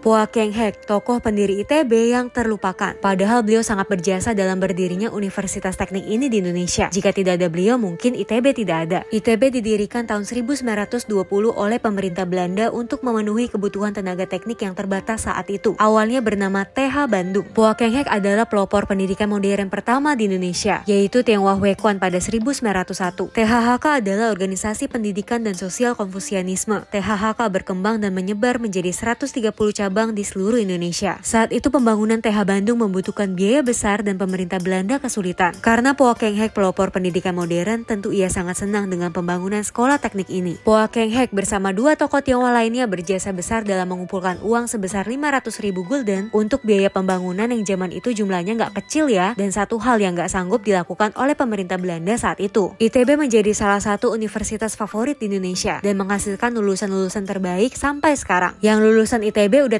Poa Keng Hek, tokoh pendiri ITB yang terlupakan. Padahal beliau sangat berjasa dalam berdirinya Universitas Teknik ini di Indonesia. Jika tidak ada beliau, mungkin ITB tidak ada. ITB didirikan tahun 1920 oleh pemerintah Belanda untuk memenuhi kebutuhan tenaga teknik yang terbatas saat itu. Awalnya bernama TH Bandung. Poa Keng Hek adalah pelopor pendidikan modern pertama di Indonesia, yaitu Tionghoa Wah pada 1901. THHK adalah organisasi pendidikan dan sosial konfusianisme. THHK berkembang dan menyebar menjadi 130 cabang cabang di seluruh Indonesia. Saat itu pembangunan TH Bandung membutuhkan biaya besar dan pemerintah Belanda kesulitan. Karena Poa Keng Hek pelopor pendidikan modern, tentu ia sangat senang dengan pembangunan sekolah teknik ini. Poa Keng Hek bersama dua tokoh Tionghoa lainnya berjasa besar dalam mengumpulkan uang sebesar 500 ribu gulden untuk biaya pembangunan yang zaman itu jumlahnya nggak kecil ya, dan satu hal yang nggak sanggup dilakukan oleh pemerintah Belanda saat itu. ITB menjadi salah satu universitas favorit di Indonesia dan menghasilkan lulusan-lulusan terbaik sampai sekarang. Yang lulusan ITB udah